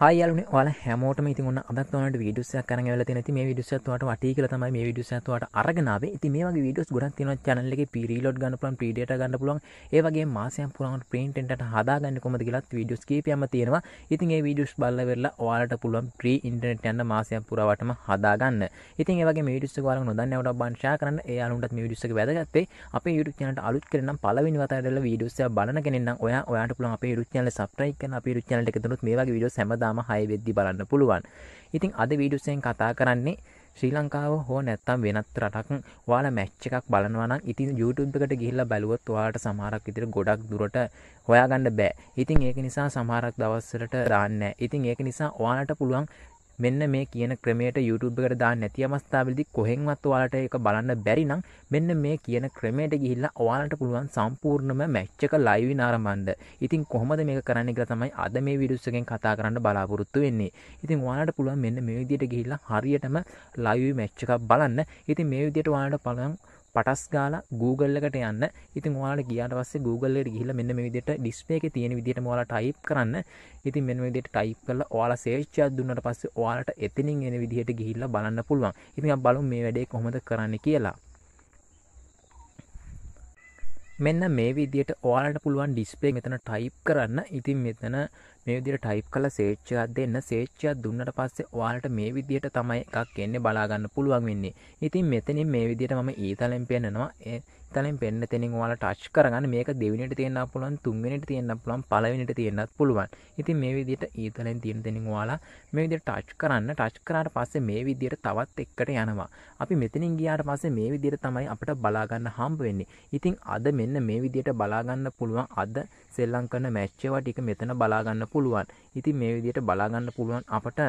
හයලන ඔල හැමෝට ඉතින් අදත් වනට විඩියුසයක් කරන වෙලා තියෙන ඉතින් මේ විඩියුසයත් ඔයාලට වටී කියලා තමයි මේ විඩියුසයත් ඔයාලට අරගෙන ආවේ. ඉතින් මේ වගේ විඩියෝස් ගොඩක් තියෙනවා channel එකේ pre-reload ගන්න පුළුවන්, pre-data ගන්න පුළුවන්. ඒ වගේම මාසයන් පුරාම print intent හදාගන්න කොහොමද කියලාත් විඩියෝස් කීපයක්ම තියෙනවා. ඉතින් මේ විඩියෝස් බලලා වෙරලා ඔයාලට පුළුවන් pre-internet යන මාසයන් පුරාවටම හදාගන්න. ඉතින් ඒ වගේ මේ විඩියෝස් එක ඔයාලා නොදන්න ඒවට බන් share කරන්න. ඒ අනුන්ටත් මේ විඩියෝස් එක වැදගත් වෙයි. අපේ YouTube channel එකට අලුත් කරන නම් පළවෙනි වතාවට විඩියෝස් එක බලන කෙනෙක් නම් ඔයා ඔයාට පුළුවන් අපේ YouTube channel subscribe කරන්න. අපේ YouTube channel එක දෙනොත් මේ වගේ විඩියෝස් හැමදාම දාම හය වෙද්දි බලන්න පුළුවන්. ඉතින් අද වීඩියෝසෙන් කතා කරන්නේ ශ්‍රී ලංකාව හෝ නැත්තම් වෙනත් රටක් ඔයාලා මැච් එකක් බලනවා නම් ඉතින් YouTube එකට ගිහිල්ලා බැලුවොත් ඔයාලට සමහරක් විතර ගොඩක් දුරට හොයාගන්න බෑ. ඉතින් ඒක නිසා සමහරක් දවස්වලට දාන්නේ නැහැ. ඉතින් ඒක නිසා ඔයාලට පුළුවන් මෙන්න මේ කියන ක්‍රමයට YouTube එකට දාන්න නැති අවස්ථාවේදී කොහෙන්වත් ඔයාලට ඒක බලන්න බැරි නම් මෙන්න මේ කියන ක්‍රමයට ගිහිල්ලා ඔයාලට පුළුවන් සම්පූර්ණම මැච් එක live වෙන ආරම්භන්න. ඉතින් කොහොමද මේක කරන්න කියලා තමයි අද මේ වීඩියෝස් එකෙන් කතා කරන්න බලාපොරොත්තු වෙන්නේ. ඉතින් ඔයාලට පුළුවන් මෙන්න මේ විදිහට ගිහිල්ලා හරියටම live match එකක් බලන්න. ඉතින් මේ විදිහට ඔයාලට පුළුවන් පටස් ගාලා Google එකට යන්න. ඉතින් ඔයාලා ගියාට පස්සේ Google එකට ගිහිල්ලා මෙන්න මේ විදිහට display එකේ තියෙන විදිහටම ඔයාලා type කරන්න. ඉතින් මෙන්න මේ විදිහට type කරලා ඔයාලා search එකක් දුන්නාට පස්සේ ඔයාලට එතනින් එන විදිහට ගිහිල්ලා බලන්න පුළුවන්. ඉතින් අපි බලමු මේ වැඩේ කොහොමද කරන්නේ කියලා. මෙන්න මේ විදියට ඕලට පුළුවන් ඩිස්පේ මෙතන ටයිප් කරන්න ඉතින් මෙතන මේ විදියට ටයිප් කළ සේච්චයක් දෙන්න සේච්චයක් දුන්නට පස්සේ ඔයාලට මේ විදියට තමයි එකක් එන්නේ බලාගන්න පුළුවන් වෙන්නේ ඉතින් මෙතනින් මේ විදියට මම ඊතලෙන් e පෙන්නනවා ඒ e තලින් පෙන්න තෙනින් ඔයාලා ටච් කරගන්න මේක දෙවෙනිට තියෙන්න පුළුවන් තුන්වෙනිට තියෙන්න පුළුවන් පළවෙනිට තියෙන්නත් පුළුවන් ඉතින් මේ විදියට ඊතලෙන් e තියෙන තෙනින් ඔයාලා මේ විදියට ටච් කරන්න ටච් කරාට පස්සේ මේ විදියට තවත් එකට යනවා අපි මෙතනින් ගියාට පස්සේ මේ විදියට තමයි අපිට බලාගන්න හම්බ වෙන්නේ ඉතින් අද මේ මෙන්න මේ විදිහට බලාගන්න පුළුවන් අද සෙල්ලම් කරන මැච් ඒවා ටික මෙතන බලාගන්න පුළුවන්. ඉතින් මේ විදිහට බලාගන්න පුළුවන් අපට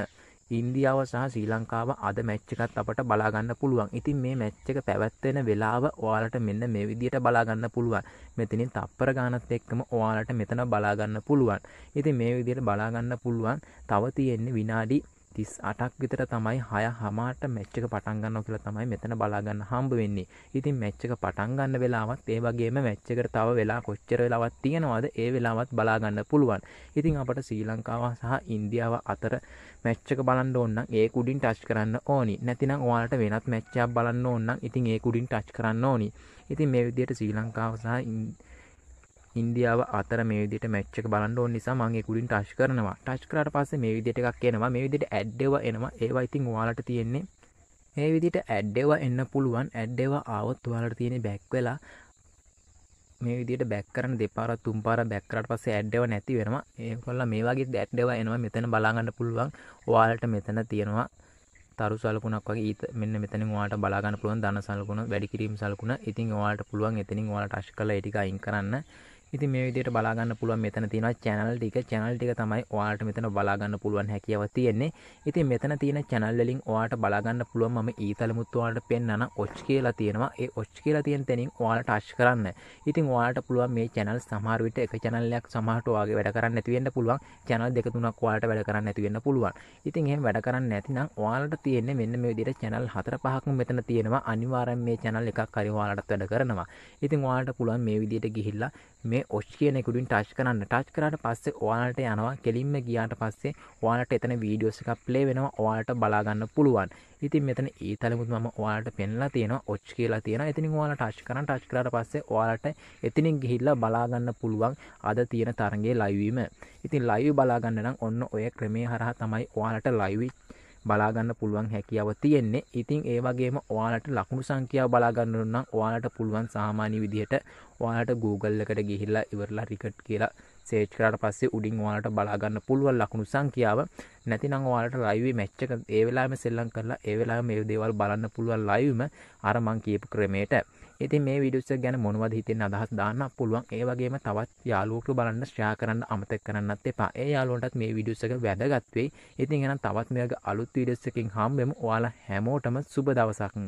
ඉන්දියාව සහ ශ්‍රී ලංකාව අද මැච් එකත් අපට බලාගන්න පුළුවන්. ඉතින් මේ මැච් එක පැවැත්වෙන වෙලාව ඔයාලට මෙන්න මේ විදිහට බලාගන්න පුළුවන්. මෙතනින් තප්පර ගානත් එක්කම ඔයාලට මෙතන බලාගන්න පුළුවන්. ඉතින් මේ විදිහට බලාගන්න පුළුවන්. තව තියෙන්නේ විනාඩි 38ක් විතර තමයි 6 හමාරට මැච් එක පටන් ගන්නවා කියලා තමයි මෙතන බලා ගන්න හම්බ වෙන්නේ. ඉතින් මැච් එක පටන් ගන්න වෙලාවත් ඒ වගේම මැච් එකට තව වෙලා කොච්චර වෙලාවක් තියෙනවද ඒ වෙලාවත් බලා ගන්න පුළුවන්. ඉතින් අපට ශ්‍රී ලංකාව සහ ඉන්දියාව අතර මැච් එක බලන්න ඕන නම් ඒ කුඩින් ටච් කරන්න ඕනි. නැතිනම් ඔයාලට වෙනත් මැච් එකක් බලන්න ඕන නම් ඉතින් ඒ කුඩින් ටච් කරන්න ඕනි. ඉතින් මේ විදිහට ශ්‍රී ලංකාව සහ ඉන්දියාව අතර මේ විදිහට මැච් එක බලන්න ඕන නිසා මම ඒක උඩින් ටච් කරනවා ටච් කරාට පස්සේ මේ විදිහට එකක් එනවා මේ විදිහට ඇඩ් ඒවා එනවා ඒවා ඉතින් ඔයාලට තියෙන්නේ මේ විදිහට ඇඩ් ඒවා එන්න පුළුවන් ඇඩ් ඒවා ආවොත් ඔයාලට තියෙන්නේ බැක් වෙලා මේ විදිහට බැක් කරන දෙපාර තුන් පාර බැක් කරාට පස්සේ ඇඩ් ඒව නැති වෙනවා. ඒකවල මේ වගේ ඇඩ් ඒව එනවා මෙතන බලා ගන්න පුළුවන්. ඔයාලට මෙතන තියෙනවා තරු සලකුණක් වගේ ඊත මෙන්න මෙතනින් ඔයාලට බලා ගන්න පුළුවන් ධන සලකුණ, වැඩි කිරීම් සලකුණ. ඉතින් ඔයාලට පුළුවන් එතනින් ඔයාලට ටච් කරලා ඒ ටික අයින් කරන්න. ඉතින් මේ විදිහට බලා ගන්න පුළුවන් මෙතන තියෙනවා channel ටික channel ටික තමයි ඔයාලට මෙතන බලා ගන්න පුළුවන් හැකියාව තියෙන්නේ. ඉතින් මෙතන තියෙන channel වලින් ඔයාලට බලා ගන්න පුළුවන් මම ඊතලමුත් ඔයාලට පෙන්නන ඔච් කියලා තියෙනවා. ඒ ඔච් කියලා තියෙන තැනින් ඔයාලට ටච් කරන්න. ඉතින් ඔයාලට පුළුවන් මේ channel සමහර විට එක channel එකක් සමහරට ඔයාගේ වැඩ කරන්න නැති වෙන්න පුළුවන්. channel දෙක තුනක් ඔයාලට වැඩ කරන්න නැති වෙන්න පුළුවන්. ඉතින් එහෙම වැඩ කරන්න නැතිනම් ඔයාලට තියෙන්නේ මෙන්න මේ විදිහට channel හතර පහක්ම මෙතන තියෙනවා. අනිවාර්යෙන් මේ channel එකක් හරි ඔයාලටත් වැඩ කරනවා. ඉතින් ඔයාලට පුළුවන් මේ විදිහට ගිහිල්ලා මේ මේ ඔච් කියන එකකුඩින් ටච් කරන්න ටච් කරට පස්සේ ඔයාලට යනවා කෙලින්ම ගියාට පස්සේ ඔයාලට එතන වීඩියෝස් එකක් ප්ලේ වෙනවා ඔයාලට බලාගන්න පුළුවන් ඉතින් මෙතන ඒ තලමුත් ම ඔයාලට පෙන්ලා තියෙන ඔච් කියලා තියෙන එතිනි වාල ටච් කරන ටච් කරට පස්සේ ඔයාලට එතිනින් ගිහිල්ල බලාගන්න පුළුවන් අද තියෙන තරගේ ලයිවීම ඉතින් ලයිව බලාගන්න නම් ඔන්න ඔය ක්‍රමේ හරහා තමයි ඔයාලට ලයිවිච් බලාගන්න පුළුවන් හැකියාව තියෙන්නේ. ඉතින් ඒ වගේම ඔයාලට ලකුණු සංඛ්‍යාව බලාගන්න ඕන නම් ඔයාලට පුළුවන් සාමාන්‍ය විදිහට ඔයාලට Google එකට ගිහිල්ලා ඉවරලා රිකට් කියලා සර්ච් කරාට පස්සේ උඩින් ඔයාලට බලාගන්න පුළුවන් ලකුණු සංඛ්‍යාව. නැතිනම් ඔයාලට ලයිව් මැච් එක ඒ වෙලාවෙම සෙල්ලම් කරලා ඒ වෙලාවෙම මේ දේවල් බලන්න පුළුවන් ලයිව්ම අර මං කියපු ක්‍රමයට. ඉතින් මේ විඩියෝස් එක ගැන මොනවද හිතෙන්න අදහස් දාන්න පුළුවන් ඒ වගේම තවත් යාළුවෙකුට බලන්න ෂෙයා කරන්න අමතක කරන්නත් එපා ඒ යාළුවන්ටත් මේ විඩියෝස් එක වැදගත් වෙයි ඉතින් එහෙනම් තවත් මේ වගේ අලුත් වීඩියෝස් එකකින් හම්බෙමු ඔයාලා හැමෝටම සුබ දවසක්